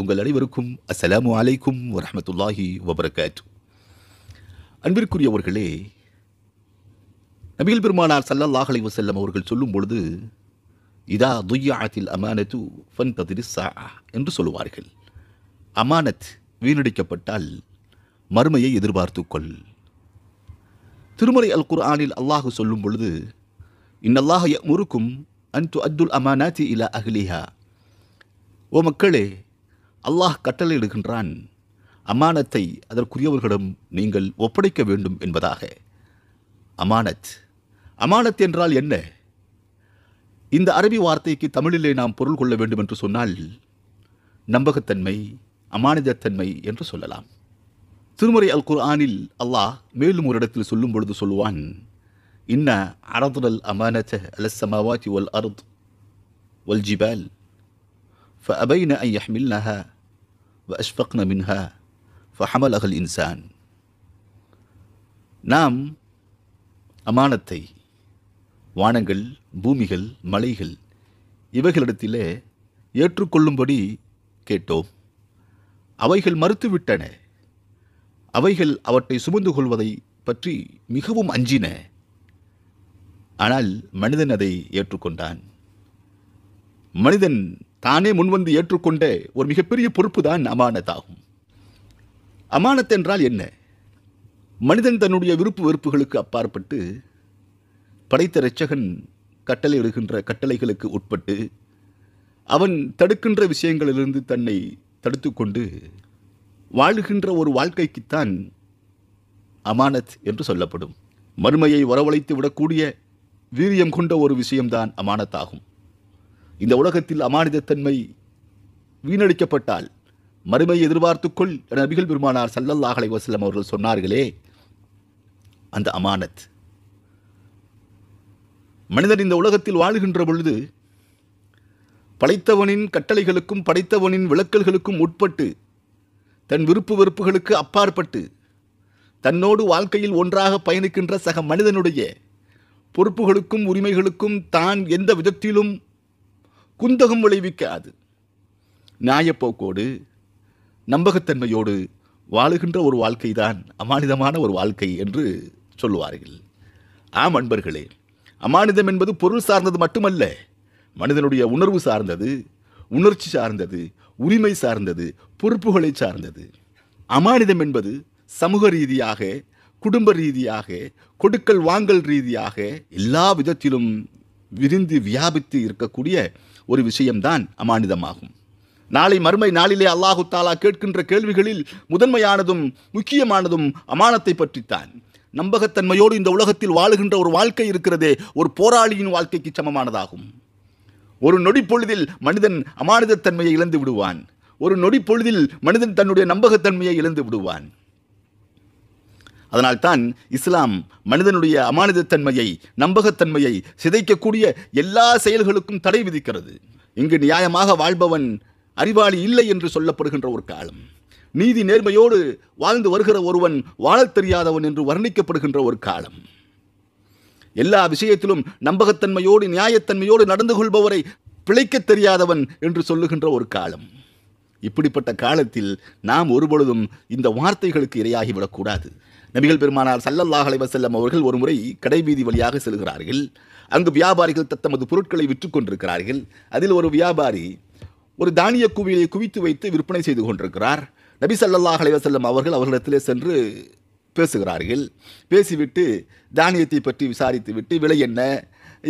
உங்கள் அனைவருக்கும் அஸ்லாம் அலைக்கும் வரமத்துல்லாஹி வபரகாத் அன்பிற்குரியவர்களே நபிகள் பெருமானார் சல்லல்லாஹ் அலை வசல்லம் அவர்கள் சொல்லும் பொழுது இதா துய்யாத்தில் அமானத்து ஃபன் என்று சொல்லுவார்கள் அமானத் வீணடிக்கப்பட்டால் மறுமையை எதிர்பார்த்து கொள் திருமலை அல் குர்ஆனில் அல்லாஹு சொல்லும் பொழுது இன்னல்லாஹ முறுக்கும் அன் து அப்துல் அமானாத்தி இலா அஹ்லிஹா ஓ மக்களே அல்லாஹ் கட்டளையிடுகின்றான் அமானத்தை அதற்குரியவர்களிடம் நீங்கள் ஒப்படைக்க வேண்டும் என்பதாக அமானத் அமானத் என்றால் என்ன இந்த அரபி வார்த்தைக்கு தமிழிலே நாம் பொருள் கொள்ள வேண்டும் என்று சொன்னால் நம்பகத்தன்மை அமானிதத்தன்மை என்று சொல்லலாம் திருமுறை அல் குர்ஆனில் அல்லாஹ் மேலும் ஒரு இடத்தில் சொல்லும் பொழுது சொல்லுவான் இன்ன அரதுடல் அமானத் அலசமாவாத்தி ஒல் அருத் ஒல் ஜிபால் فأبين أن நஹ வஷ்பக்ன மின்ஹா ஃபஹமல் அகல் இன்சான் நாம் அமானத்தை வானங்கள் பூமிகள் மலைகள் இவைகளிடத்திலே ஏற்றுக்கொள்ளும்படி கேட்டோம் அவைகள் மறுத்துவிட்டன அவைகள் அவற்றை சுமந்து கொள்வதை பற்றி மிகவும் அஞ்சின ஆனால் மனிதன் அதை ஏற்றுக்கொண்டான் மனிதன் தானே முன்வந்து ஏற்றுக்கொண்ட ஒரு மிகப்பெரிய பொறுப்பு தான் அமானதாகும் அமானத் என்றால் என்ன மனிதன் தன்னுடைய விருப்பு வெறுப்புகளுக்கு அப்பாற்பட்டு படைத்த இரட்சகன் கட்டளையிடுகின்ற கட்டளைகளுக்கு உட்பட்டு அவன் தடுக்கின்ற விஷயங்களிலிருந்து தன்னை தடுத்து கொண்டு வாழுகின்ற ஒரு வாழ்க்கைக்குத்தான் அமானத் என்று சொல்லப்படும் மறுமையை வரவழைத்து விடக்கூடிய வீரியம் கொண்ட ஒரு விஷயம்தான் அமானத்தாகும் இந்த உலகத்தில் அமானிதத்தன்மை வீணடிக்கப்பட்டால் மறுமையை எதிர்பார்த்துக்கொள் என நபிகள் பெருமானார் சல்லல்லாஹலை வசலம் அவர்கள் சொன்னார்களே அந்த அமானத் மனிதன் இந்த உலகத்தில் வாழ்கின்ற பொழுது படைத்தவனின் கட்டளைகளுக்கும் படைத்தவனின் விளக்கல்களுக்கும் உட்பட்டு தன் விருப்பு வெறுப்புகளுக்கு அப்பாற்பட்டு தன்னோடு வாழ்க்கையில் ஒன்றாக பயணிக்கின்ற சக மனிதனுடைய பொறுப்புகளுக்கும் உரிமைகளுக்கும் தான் எந்த விதத்திலும் குந்தகம் விளைவிக்காது நியாயப்போக்கோடு நம்பகத்தன்மையோடு வாழுகின்ற ஒரு வாழ்க்கை தான் அமானிதமான ஒரு வாழ்க்கை என்று சொல்லுவார்கள் ஆம் அன்பர்களே அமானிதம் என்பது பொருள் சார்ந்தது மட்டுமல்ல மனிதனுடைய உணர்வு சார்ந்தது உணர்ச்சி சார்ந்தது உரிமை சார்ந்தது பொறுப்புகளை சார்ந்தது அமானிதம் என்பது சமூக ரீதியாக குடும்ப ரீதியாக கொடுக்கல் வாங்கல் ரீதியாக எல்லா விதத்திலும் விரிந்து வியாபித்து இருக்கக்கூடிய ஒரு விஷயம்தான் அமானிதமாகும் நாளை மறுமை நாளிலே அல்லாஹு தாலா கேட்கின்ற கேள்விகளில் முதன்மையானதும் முக்கியமானதும் அமானத்தை பற்றித்தான் நம்பகத்தன்மையோடு இந்த உலகத்தில் வாழுகின்ற ஒரு வாழ்க்கை இருக்கிறதே ஒரு போராளியின் வாழ்க்கைக்கு சமமானதாகும் ஒரு நொடிப்பொழுதில் மனிதன் அமானிதத்தன்மையை இழந்து விடுவான் ஒரு நொடிப்பொழுதில் மனிதன் தன்னுடைய நம்பகத்தன்மையை இழந்து விடுவான் அதனால்தான் இஸ்லாம் மனிதனுடைய அமானிதத்தன்மையை நம்பகத்தன்மையை சிதைக்கக்கூடிய எல்லா செயல்களுக்கும் தடை விதிக்கிறது இங்கு நியாயமாக வாழ்பவன் அறிவாளி இல்லை என்று சொல்லப்படுகின்ற ஒரு காலம் நீதி நேர்மையோடு வாழ்ந்து வருகிற ஒருவன் வாழத் தெரியாதவன் என்று வர்ணிக்கப்படுகின்ற ஒரு காலம் எல்லா விஷயத்திலும் நம்பகத்தன்மையோடு நியாயத்தன்மையோடு நடந்து கொள்பவரை பிழைக்கத் தெரியாதவன் என்று சொல்லுகின்ற ஒரு காலம் இப்படிப்பட்ட காலத்தில் நாம் ஒருபொழுதும் இந்த வார்த்தைகளுக்கு இரையாகிவிடக்கூடாது நபிகள் பெருமானார் சல்லல்லாஹ் அலைவசல்லம் அவர்கள் ஒரு முறை கடைவீதி வழியாக செல்கிறார்கள் அங்கு வியாபாரிகள் தத்தமது பொருட்களை விற்று கொண்டிருக்கிறார்கள் அதில் ஒரு வியாபாரி ஒரு தானிய குவியலை குவித்து வைத்து விற்பனை செய்து கொண்டிருக்கிறார் நபி சல்லல்லாஹ் அலைவசல்லம் அவர்கள் அவர்களிடத்திலே சென்று பேசுகிறார்கள் பேசிவிட்டு தானியத்தை பற்றி விசாரித்துவிட்டு விலை என்ன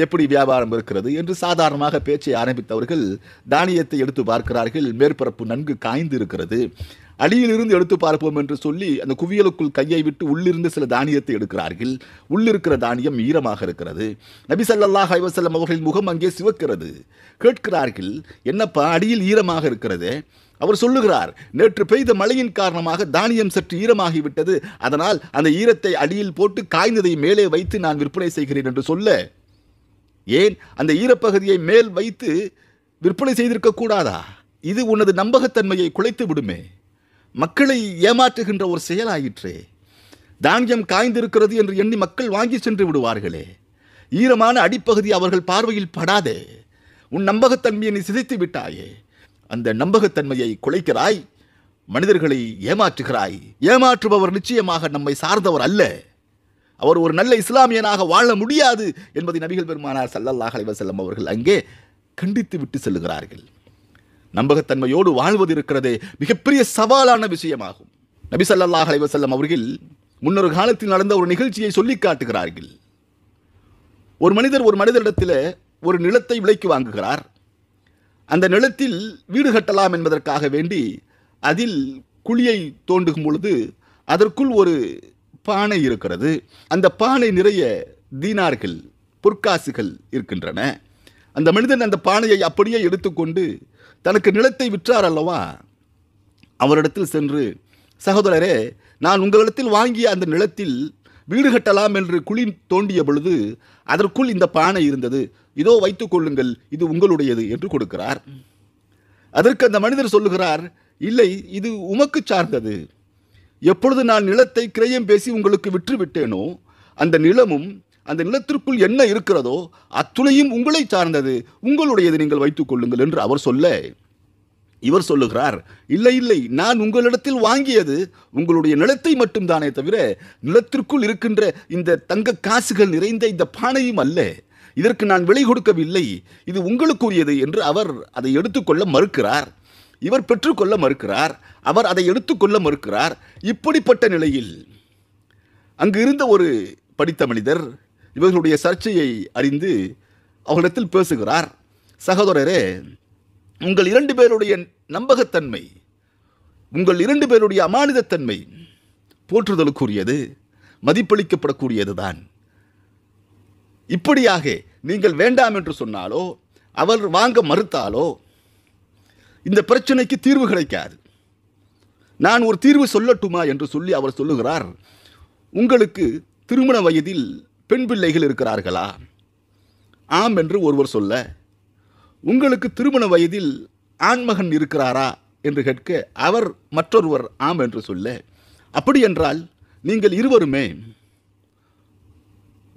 எப்படி வியாபாரம் இருக்கிறது என்று சாதாரணமாக பேச்சை ஆரம்பித்தவர்கள் தானியத்தை எடுத்து பார்க்கிறார்கள் மேற்பரப்பு நன்கு காய்ந்து இருக்கிறது அடியிலிருந்து எடுத்து பார்ப்போம் என்று சொல்லி அந்த குவியலுக்குள் கையை விட்டு உள்ளிருந்து சில தானியத்தை எடுக்கிறார்கள் உள்ளிருக்கிற தானியம் ஈரமாக இருக்கிறது நபி சல்லாஹ் ஐவசல்லம் அவர்களின் முகம் அங்கே சிவக்கிறது கேட்கிறார்கள் என்னப்பா அடியில் ஈரமாக இருக்கிறது அவர் சொல்லுகிறார் நேற்று பெய்த மழையின் காரணமாக தானியம் சற்று ஈரமாகிவிட்டது அதனால் அந்த ஈரத்தை அடியில் போட்டு காய்ந்ததை மேலே வைத்து நான் விற்பனை செய்கிறேன் என்று சொல்ல ஏன் அந்த ஈரப்பகுதியை மேல் வைத்து விற்பனை செய்திருக்கக்கூடாதா இது உனது நம்பகத்தன்மையை குலைத்து விடுமே மக்களை ஏமாற்றுகின்ற ஒரு செயலாயிற்றே தானியம் காய்ந்திருக்கிறது என்று எண்ணி மக்கள் வாங்கி சென்று விடுவார்களே ஈரமான அடிப்பகுதி அவர்கள் பார்வையில் படாதே உன் நம்பகத்தன்மையை நீ சிதைத்து விட்டாயே அந்த நம்பகத்தன்மையை குலைக்கிறாய் மனிதர்களை ஏமாற்றுகிறாய் ஏமாற்றுபவர் நிச்சயமாக நம்மை சார்ந்தவர் அல்ல அவர் ஒரு நல்ல இஸ்லாமியனாக வாழ முடியாது என்பதை நபிகள் பெருமானார் சல்லல்லாஹ் அலைவசல்லம் அவர்கள் அங்கே கண்டித்து விட்டு செல்லுகிறார்கள் நம்பகத்தன்மையோடு வாழ்வது இருக்கிறதே மிகப்பெரிய சவாலான விஷயமாகும் நபி சல்லல்லாஹ் அலைவசல்லம் அவர்கள் முன்னொரு காலத்தில் நடந்த ஒரு நிகழ்ச்சியை சொல்லி காட்டுகிறார்கள் ஒரு மனிதர் ஒரு மனிதரிடத்தில் ஒரு நிலத்தை விலைக்கு வாங்குகிறார் அந்த நிலத்தில் வீடு கட்டலாம் என்பதற்காக வேண்டி அதில் குழியை தோண்டும் பொழுது அதற்குள் ஒரு பானை இருக்கிறது அந்த பானை நிறைய தீனார்கள் பொற்காசுகள் இருக்கின்றன அந்த மனிதன் அந்த பானையை அப்படியே எடுத்துக்கொண்டு தனக்கு நிலத்தை விற்றார் அல்லவா அவரிடத்தில் சென்று சகோதரரே நான் உங்களிடத்தில் வாங்கிய அந்த நிலத்தில் வீடு கட்டலாம் என்று குழி தோண்டிய பொழுது அதற்குள் இந்த பானை இருந்தது இதோ வைத்துக் கொள்ளுங்கள் இது உங்களுடையது என்று கொடுக்கிறார் அதற்கு அந்த மனிதர் சொல்லுகிறார் இல்லை இது உமக்கு சார்ந்தது எப்பொழுது நான் நிலத்தை கிரயம் பேசி உங்களுக்கு விற்றுவிட்டேனோ அந்த நிலமும் அந்த நிலத்திற்குள் என்ன இருக்கிறதோ அத்துணையும் உங்களை சார்ந்தது உங்களுடையது நீங்கள் வைத்துக் கொள்ளுங்கள் என்று அவர் சொல்ல இவர் சொல்லுகிறார் இல்லை இல்லை நான் உங்களிடத்தில் வாங்கியது உங்களுடைய நிலத்தை மட்டும்தானே தவிர நிலத்திற்குள் இருக்கின்ற இந்த தங்க காசுகள் நிறைந்த இந்த பானையும் அல்ல இதற்கு நான் விலை கொடுக்கவில்லை இது உங்களுக்குரியது என்று அவர் அதை எடுத்துக்கொள்ள மறுக்கிறார் இவர் பெற்றுக்கொள்ள மறுக்கிறார் அவர் அதை எடுத்துக்கொள்ள மறுக்கிறார் இப்படிப்பட்ட நிலையில் அங்கு இருந்த ஒரு படித்த மனிதர் இவர்களுடைய சர்ச்சையை அறிந்து அவர்களிடத்தில் பேசுகிறார் சகோதரரே உங்கள் இரண்டு பேருடைய நம்பகத்தன்மை உங்கள் இரண்டு பேருடைய அமானிதத்தன்மை போற்றுதலுக்குரியது மதிப்பளிக்கப்படக்கூடியதுதான் இப்படியாக நீங்கள் வேண்டாம் என்று சொன்னாலோ அவர் வாங்க மறுத்தாலோ இந்த பிரச்சனைக்கு தீர்வு கிடைக்காது நான் ஒரு தீர்வு சொல்லட்டுமா என்று சொல்லி அவர் சொல்லுகிறார் உங்களுக்கு திருமண வயதில் பெண் பிள்ளைகள் இருக்கிறார்களா ஆம் என்று ஒருவர் சொல்ல உங்களுக்கு திருமண வயதில் ஆண்மகன் இருக்கிறாரா என்று கேட்க அவர் மற்றொருவர் ஆம் என்று சொல்ல அப்படி என்றால் நீங்கள் இருவருமே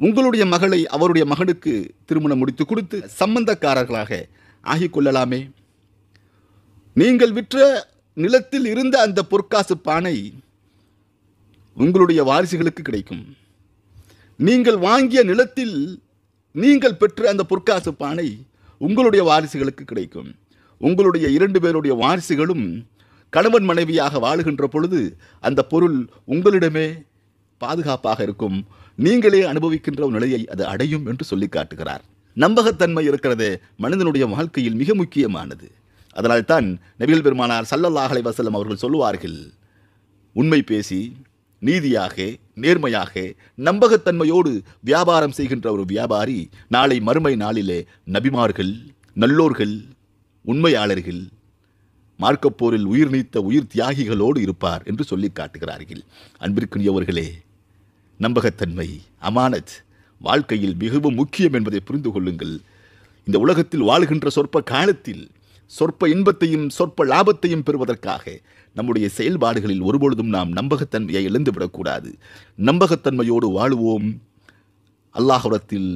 உங்களுடைய மகளை அவருடைய மகனுக்கு திருமணம் முடித்து கொடுத்து சம்பந்தக்காரர்களாக ஆகிக்கொள்ளலாமே நீங்கள் விற்ற நிலத்தில் இருந்த அந்த பொற்காசு பானை உங்களுடைய வாரிசுகளுக்கு கிடைக்கும் நீங்கள் வாங்கிய நிலத்தில் நீங்கள் பெற்ற அந்த பொற்காசு பானை உங்களுடைய வாரிசுகளுக்கு கிடைக்கும் உங்களுடைய இரண்டு பேருடைய வாரிசுகளும் கணவன் மனைவியாக வாழுகின்ற பொழுது அந்த பொருள் உங்களிடமே பாதுகாப்பாக இருக்கும் நீங்களே அனுபவிக்கின்ற நிலையை அது அடையும் என்று சொல்லி காட்டுகிறார் நம்பகத்தன்மை இருக்கிறது மனிதனுடைய வாழ்க்கையில் மிக முக்கியமானது அதனால் தான் நபிகள் பெருமானார் சல்லல்லாஹலை வசல்லம் அவர்கள் சொல்லுவார்கள் உண்மை பேசி நீதியாக நேர்மையாக நம்பகத்தன்மையோடு வியாபாரம் செய்கின்ற ஒரு வியாபாரி நாளை மறுமை நாளிலே நபிமார்கள் நல்லோர்கள் உண்மையாளர்கள் மார்க்கப்போரில் உயிர் நீத்த உயிர் தியாகிகளோடு இருப்பார் என்று சொல்லி காட்டுகிறார்கள் அன்பிற்குரியவர்களே நம்பகத்தன்மை அமானத் வாழ்க்கையில் மிகவும் முக்கியம் என்பதை புரிந்து கொள்ளுங்கள் இந்த உலகத்தில் வாழ்கின்ற சொற்ப காலத்தில் சொற்ப இன்பத்தையும் சொற்ப லாபத்தையும் பெறுவதற்காக நம்முடைய செயல்பாடுகளில் ஒருபொழுதும் நாம் நம்பகத்தன்மையை இழந்துவிடக்கூடாது நம்பகத்தன்மையோடு வாழுவோம் அல்லாஹுரத்தில்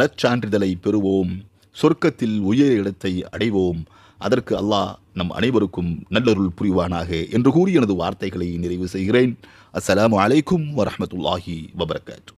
நற்சான்றிதழை பெறுவோம் சொர்க்கத்தில் உயர் இடத்தை அடைவோம் அதற்கு அல்லாஹ் நம் அனைவருக்கும் நல்லருள் புரிவானாக என்று கூறி எனது வார்த்தைகளை நிறைவு செய்கிறேன் அஸ்ஸலாம் அலைக்கும் வரமத்துல்லாஹி வபரகாத்து